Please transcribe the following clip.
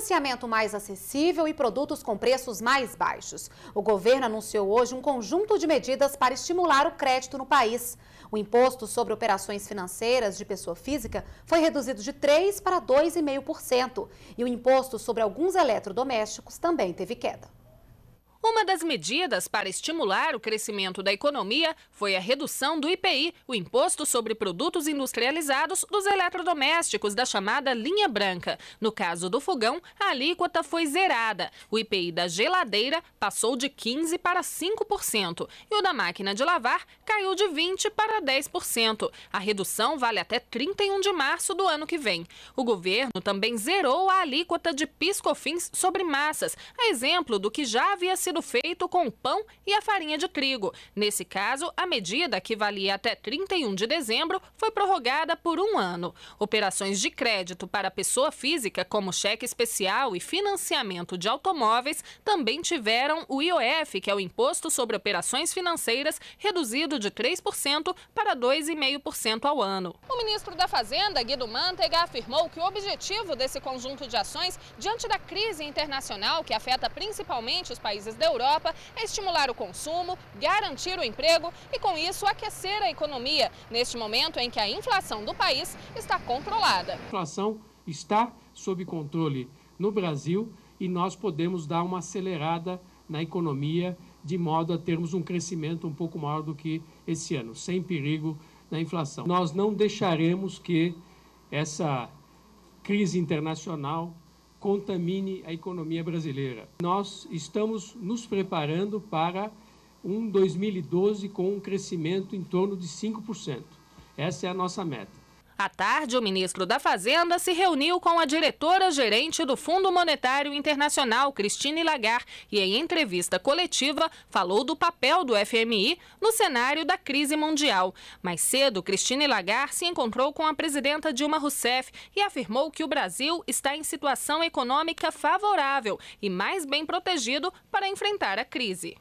financiamento mais acessível e produtos com preços mais baixos. O governo anunciou hoje um conjunto de medidas para estimular o crédito no país. O imposto sobre operações financeiras de pessoa física foi reduzido de 3% para 2,5%. E o imposto sobre alguns eletrodomésticos também teve queda. Uma das medidas para estimular o crescimento da economia foi a redução do IPI, o Imposto sobre Produtos Industrializados dos Eletrodomésticos, da chamada linha branca. No caso do fogão, a alíquota foi zerada. O IPI da geladeira passou de 15% para 5%, e o da máquina de lavar caiu de 20% para 10%. A redução vale até 31 de março do ano que vem. O governo também zerou a alíquota de piscofins sobre massas, a exemplo do que já havia sido sido feito com pão e a farinha de trigo. Nesse caso, a medida, que valia até 31 de dezembro, foi prorrogada por um ano. Operações de crédito para pessoa física, como cheque especial e financiamento de automóveis, também tiveram o IOF, que é o Imposto sobre Operações Financeiras, reduzido de 3% para 2,5% ao ano. O ministro da Fazenda, Guido Mantega, afirmou que o objetivo desse conjunto de ações, diante da crise internacional que afeta principalmente os países da Europa é estimular o consumo, garantir o emprego e, com isso, aquecer a economia, neste momento em que a inflação do país está controlada. A inflação está sob controle no Brasil e nós podemos dar uma acelerada na economia de modo a termos um crescimento um pouco maior do que esse ano, sem perigo da inflação. Nós não deixaremos que essa crise internacional contamine a economia brasileira. Nós estamos nos preparando para um 2012 com um crescimento em torno de 5%. Essa é a nossa meta. À tarde, o ministro da Fazenda se reuniu com a diretora-gerente do Fundo Monetário Internacional, Christine Lagarde, e em entrevista coletiva falou do papel do FMI no cenário da crise mundial. Mais cedo, Christine Lagarde se encontrou com a presidenta Dilma Rousseff e afirmou que o Brasil está em situação econômica favorável e mais bem protegido para enfrentar a crise.